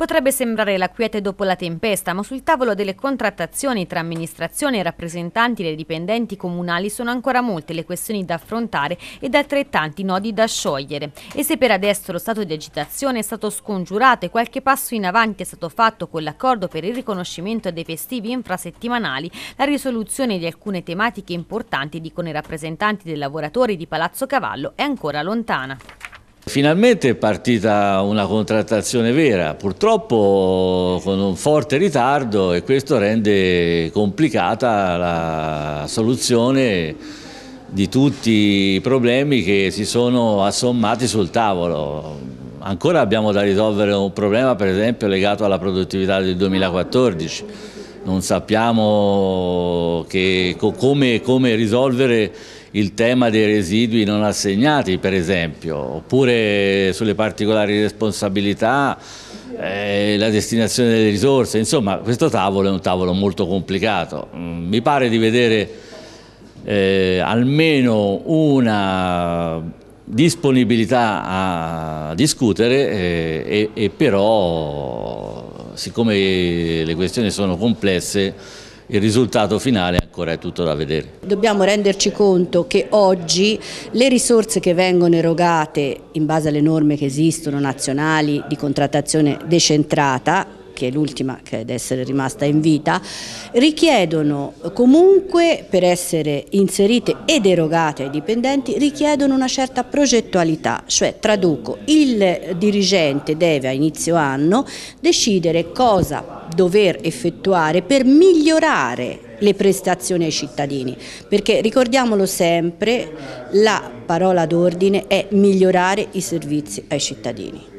Potrebbe sembrare la quiete dopo la tempesta, ma sul tavolo delle contrattazioni tra amministrazione e rappresentanti dei dipendenti comunali sono ancora molte le questioni da affrontare ed altrettanti nodi da sciogliere. E se per adesso lo stato di agitazione è stato scongiurato e qualche passo in avanti è stato fatto con l'accordo per il riconoscimento dei festivi infrasettimanali, la risoluzione di alcune tematiche importanti, dicono i rappresentanti dei lavoratori di Palazzo Cavallo, è ancora lontana. Finalmente è partita una contrattazione vera, purtroppo con un forte ritardo e questo rende complicata la soluzione di tutti i problemi che si sono assommati sul tavolo. Ancora abbiamo da risolvere un problema per esempio legato alla produttività del 2014 non sappiamo che, come, come, risolvere il tema dei residui non assegnati per esempio, oppure sulle particolari responsabilità, eh, la destinazione delle risorse, insomma questo tavolo è un tavolo molto complicato, mm, mi pare di vedere eh, almeno una disponibilità a discutere eh, e, e però siccome le questioni sono complesse, il risultato finale ancora è tutto da vedere. Dobbiamo renderci conto che oggi le risorse che vengono erogate in base alle norme che esistono nazionali di contrattazione decentrata che è l'ultima che è ad essere rimasta in vita, richiedono comunque per essere inserite ed erogate ai dipendenti, richiedono una certa progettualità, cioè traduco, il dirigente deve a inizio anno decidere cosa dover effettuare per migliorare le prestazioni ai cittadini, perché ricordiamolo sempre, la parola d'ordine è migliorare i servizi ai cittadini.